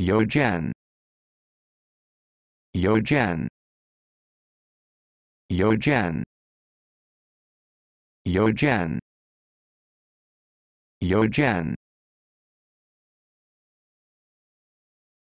Jen. Yo Jen. Yo Jen.